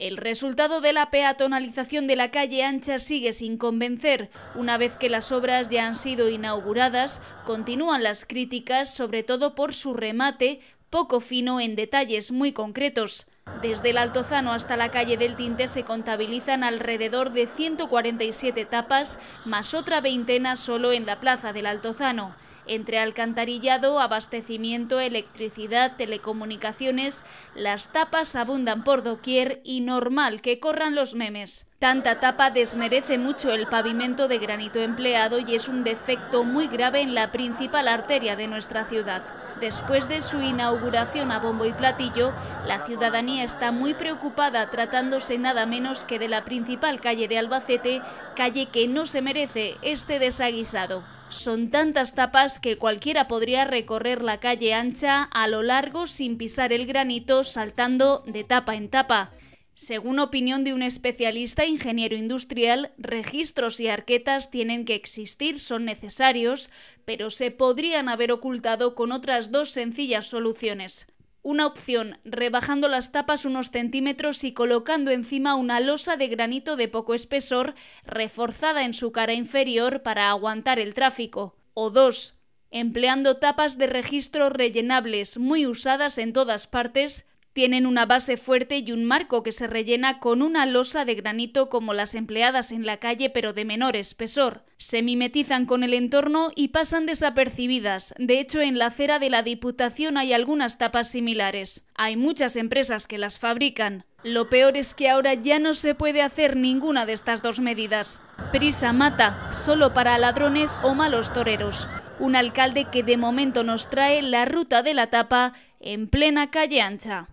El resultado de la peatonalización de la calle ancha sigue sin convencer. Una vez que las obras ya han sido inauguradas, continúan las críticas, sobre todo por su remate, poco fino en detalles muy concretos. Desde el Altozano hasta la calle del Tinte se contabilizan alrededor de 147 tapas, más otra veintena solo en la plaza del Altozano entre alcantarillado, abastecimiento, electricidad, telecomunicaciones, las tapas abundan por doquier y normal que corran los memes. Tanta tapa desmerece mucho el pavimento de granito empleado y es un defecto muy grave en la principal arteria de nuestra ciudad. Después de su inauguración a bombo y platillo, la ciudadanía está muy preocupada tratándose nada menos que de la principal calle de Albacete, calle que no se merece este desaguisado. Son tantas tapas que cualquiera podría recorrer la calle ancha a lo largo sin pisar el granito saltando de tapa en tapa. Según opinión de un especialista ingeniero industrial, registros y arquetas tienen que existir, son necesarios, pero se podrían haber ocultado con otras dos sencillas soluciones. Una opción, rebajando las tapas unos centímetros y colocando encima una losa de granito de poco espesor, reforzada en su cara inferior para aguantar el tráfico. O dos, empleando tapas de registro rellenables muy usadas en todas partes, tienen una base fuerte y un marco que se rellena con una losa de granito como las empleadas en la calle pero de menor espesor. Se mimetizan con el entorno y pasan desapercibidas. De hecho, en la acera de la Diputación hay algunas tapas similares. Hay muchas empresas que las fabrican. Lo peor es que ahora ya no se puede hacer ninguna de estas dos medidas. Prisa mata, solo para ladrones o malos toreros. Un alcalde que de momento nos trae la ruta de la tapa en plena calle ancha.